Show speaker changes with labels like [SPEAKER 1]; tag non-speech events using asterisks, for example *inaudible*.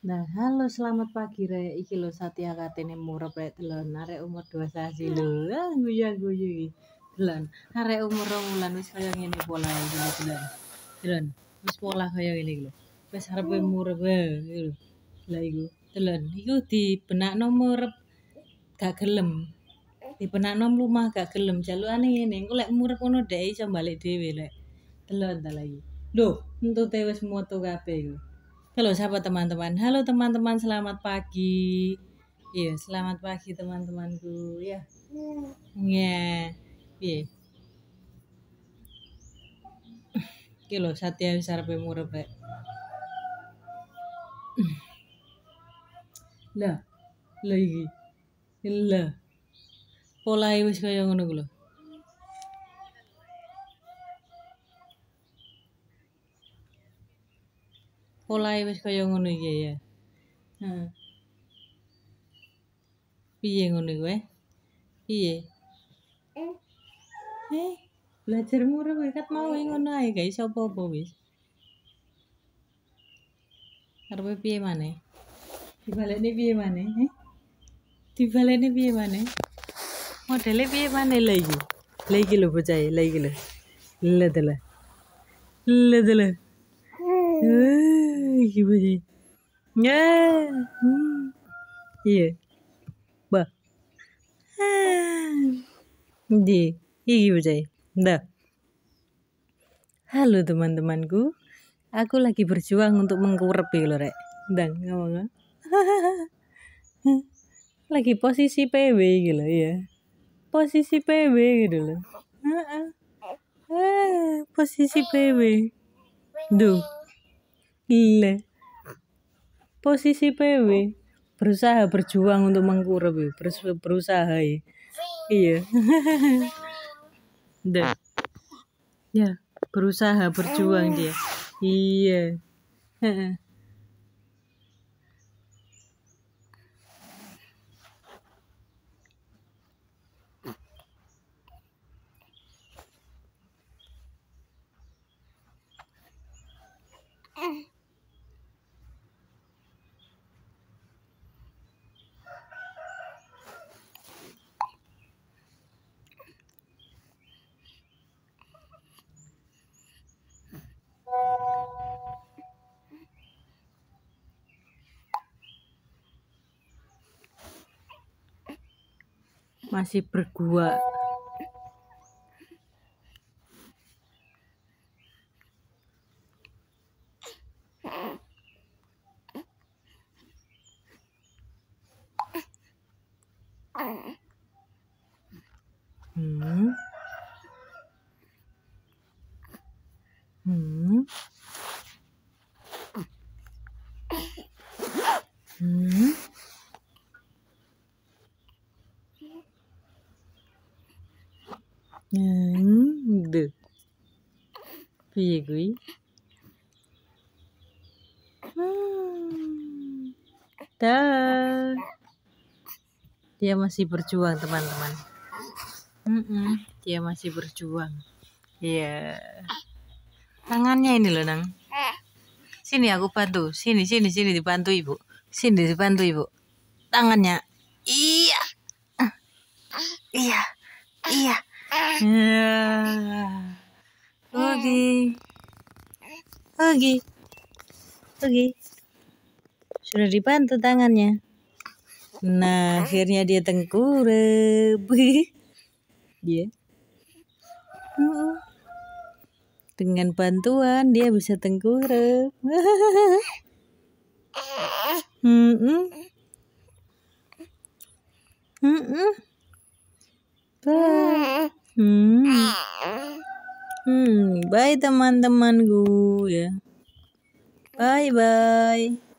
[SPEAKER 1] Nah, halo selamat pagi re. Iki lo Satya Katene murup rek telon arek umur 2 sasi lho. Ah, guyu-guyu iki. Telon. Arek umur 2 bulan wis kaya ngene pola iki lho. Telon. Telon. Wis pola kaya ngene iki lho. Wis arep hmm. murup eh, iki lho. Lah iku. Telon. Iku dibenakno murup gak gelem. Dibenakno rumah gak gelem. Jalukane ngene. Engko lek murup ngono dhek iso bali dhewe lek. Telon ta lagi. Lho, entute wis moto kabeh iki. Halo sahabat teman-teman. Halo teman-teman, selamat pagi. Iya, selamat pagi teman-temanku. Ya. Yeah. Iya. Yeah. Iya. Iki lho Satya murah murebek. Lah, Lagi Lah. Pola e ibu kaya ngono polahe wis kaya ngono iki ya. ya. Heeh. Piye ngono kowe? Eh? Piye? Eh, eh belajar murah kat mau ngono ae guys, iso apa-apa wis. Arep piye maneh? Dibalekne piye maneh? Eh? Dibalekne piye maneh? Modele piye maneh lha iki? Lha iki lho bocahe, lha iki lho. Lha dele. Lha deleh gimana ya hmm. iya bah ah. di iki bocah dah halo teman-temanku aku lagi berjuang untuk mengkurepi ya, lo rek dan ngomong *laughs* lagi posisi PB gitu ya posisi PB gitu loh iya. posisi PB gitu ah, ah. duh gile posisi PW berusaha berjuang untuk mengkurep ya. berusaha ya. iya *laughs* deh, ya berusaha berjuang dia iya masih bergua Hmm. Hmm. Hmm. Ande. Piye kuwi? Dah. Dia masih berjuang, teman-teman. Dia masih berjuang. Iya. Tangannya ini loh, Nang. Sini aku bantu. Sini, sini, sini dibantu Ibu. Sini dibantu Ibu. Tangannya. Iya. Iya. Iya. Iya. Oke. Oke. Oke. Sudah dibantu tangannya. Nah, akhirnya dia tengkurap. dia. *laughs* Dengan bantuan dia bisa tengkurap. Hmm, *laughs* -mm. Mm Hmm, bye teman-temanku ya. Bye bye.